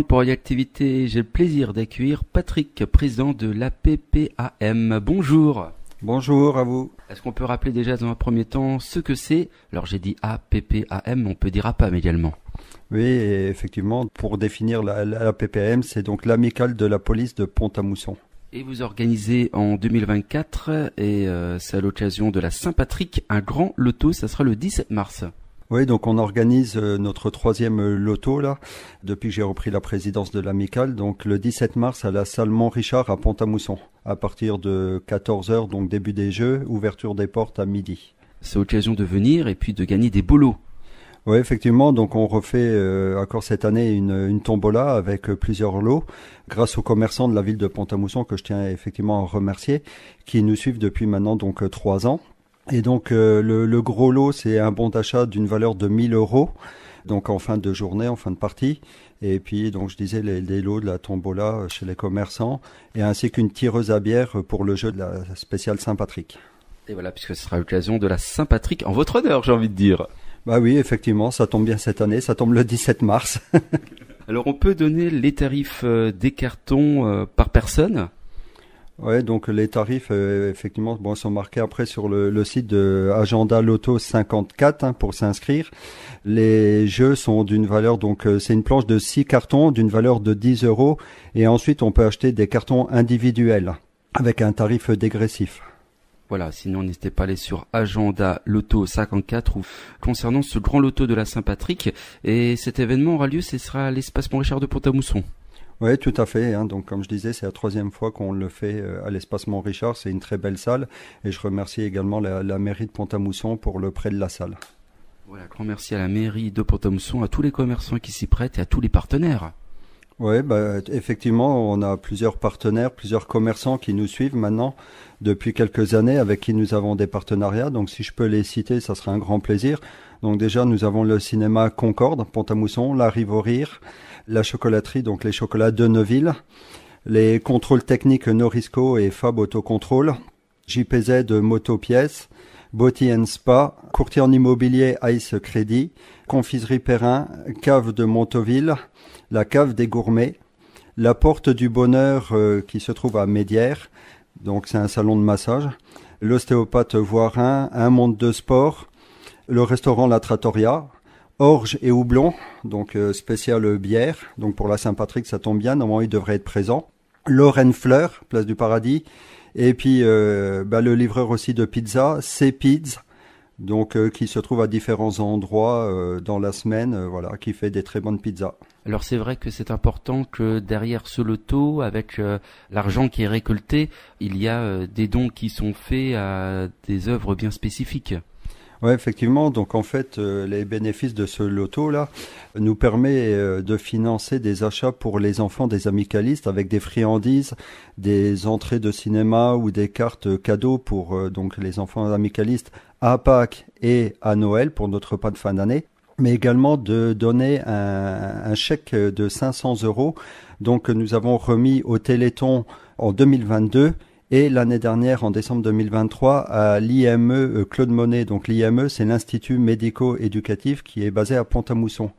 pour pour activité j'ai le plaisir d'accueillir Patrick, président de l'APPAM. Bonjour. Bonjour à vous. Est-ce qu'on peut rappeler déjà dans un premier temps ce que c'est Alors j'ai dit APPAM, on peut dire APAM également. Oui, effectivement, pour définir l'APPAM, c'est donc l'amicale de la police de Pont-à-Mousson. Et vous organisez en 2024, et euh, c'est à l'occasion de la Saint-Patrick, un grand loto, ça sera le 17 mars. Oui, donc on organise euh, notre troisième euh, loto là depuis que j'ai repris la présidence de l'amicale. Donc le 17 mars à la salle Mont-Richard à Pont-à-Mousson à partir de 14 h donc début des jeux, ouverture des portes à midi. C'est l'occasion de venir et puis de gagner des boulots. Oui, effectivement. Donc, on refait euh, encore cette année une, tombola avec plusieurs lots, grâce aux commerçants de la ville de Pont-à-Mousson que je tiens effectivement à remercier, qui nous suivent depuis maintenant donc trois ans. Et donc euh, le, gros lot, c'est un bon d'achat d'une valeur de 1000 euros, donc en fin de journée, en fin de partie. Et puis, donc je disais, les, lots de la tombola euh, chez les commerçants, et ainsi qu'une tireuse à bière euh, pour le jeu de la spéciale Saint-Patrick. Et voilà, puisque ce sera l'occasion de la Saint-Patrick en votre honneur, j'ai envie de dire. Bah oui, effectivement, ça tombe bien cette année, ça tombe le 17 mars. Alors on peut donner les tarifs des cartons par personne Ouais, donc les tarifs euh, effectivement bon, sont marqués après sur le, site de Agenda Loto 54 hein, pour s'inscrire. Les jeux sont d'une valeur donc euh, c'est une planche de 6 cartons d'une valeur de 10 euros et ensuite on peut acheter des cartons individuels avec un tarif dégressif. Voilà, sinon n'hésitez pas à aller sur Agenda Loto 54 ou concernant ce grand loto de la Saint-Patrick. Et cet événement aura lieu, ce sera à l'espace Montrichard de Pont-à-Mousson. Oui, tout à fait. Hein. Donc, comme je disais, c'est la troisième fois qu'on le fait euh, à l'espace Mont-Richard. C'est une très belle salle. Et je remercie également la, mairie de Pont-à-Mousson pour le prêt de la salle. Voilà, grand merci à la mairie de Pont-à-Mousson, à tous les commerçants qui s'y prêtent et à tous les partenaires. Oui, bah, effectivement, on a plusieurs partenaires, plusieurs commerçants qui nous suivent maintenant depuis quelques années avec qui nous avons des partenariats. Donc si je peux les citer, ça serait un grand plaisir. Donc déjà, nous avons le cinéma Concorde, Pont-à-Mousson, La Rive la chocolaterie, donc les chocolats de Neuville, les contrôles techniques Norisco et Fab Autocontrôle, JPZ de Motopièces, Botti Spa, courtier en immobilier Ice Credit, confiserie Perrin, cave de Montauville, la cave des gourmets, la porte du bonheur euh, qui se trouve à Médières, donc c'est un salon de massage, l'ostéopathe Voirin, un monde de sport, le restaurant La Trattoria, orge et houblon, donc euh, spécial bière. Donc pour la Saint-Patrick, ça tombe bien, normalement il devrait être présent. Lorraine Fleur, place du paradis. Et puis euh, bah, le livreur aussi de pizza, c'est Pizza, donc euh, qui se trouve à différents endroits dans la semaine, voilà, qui fait des très bonnes pizzas. Alors c'est vrai que c'est important que derrière ce loto, avec l'argent qui est récolté, il y a des dons qui sont faits à des œuvres bien spécifiques. Oui, effectivement. Donc en fait, euh, les bénéfices de ce loto-là nous permet euh, de financer des achats pour les enfants des amicalistes avec des friandises, des entrées de cinéma ou des cartes cadeaux pour euh, donc les enfants amicalistes à Pâques et à Noël pour notre repas de fin d'année mais également de donner un, chèque de 500 euros donc nous avons remis au Téléthon en 2022 et l'année dernière, en décembre 2023, à l'IME euh, Claude Monet. Donc l'IME, c'est l'Institut médico-éducatif qui est basé à Pont-à-Mousson.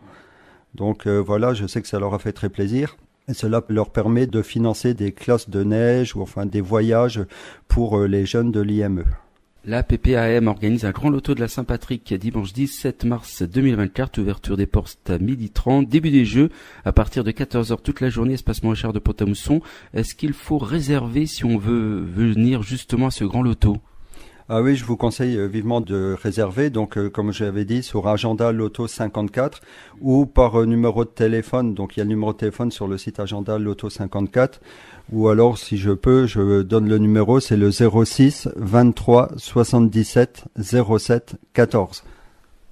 Donc euh, voilà, je sais que ça leur a fait très plaisir. Et cela leur permet de financer des classes de neige ou enfin des voyages pour euh, les jeunes de l'IME. La PPAM organise un grand loto de la Saint-Patrick dimanche 17 mars 2024, ouverture des portes à midi h 30 début des jeux à partir de 14h toute la journée, espace cher de Pont-à-Mousson. Est-ce qu'il faut réserver si on veut venir justement à ce grand loto ah oui, je vous conseille euh, vivement de réserver, donc comme euh, comme j'avais dit, sur Agenda Loto 54 ou par euh, numéro de téléphone. Donc il y a le numéro de téléphone sur le site Agenda Loto 54. Ou alors, si je peux, je donne le numéro, c'est le 06 23 77 07 14.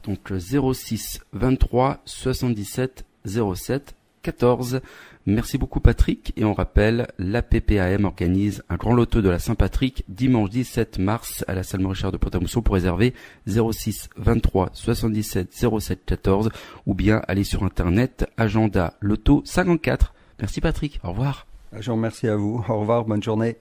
Donc 06 23 77 07 14. Merci beaucoup Patrick et on rappelle, la PPAM organise un grand loto de la Saint-Patrick dimanche 17 mars à la salle Morichard de Pont-à-Mousson pour réserver 06 23 77 07 14 ou bien aller sur internet agenda loto 54. Merci Patrick, au revoir. Je merci à vous, au revoir, bonne journée.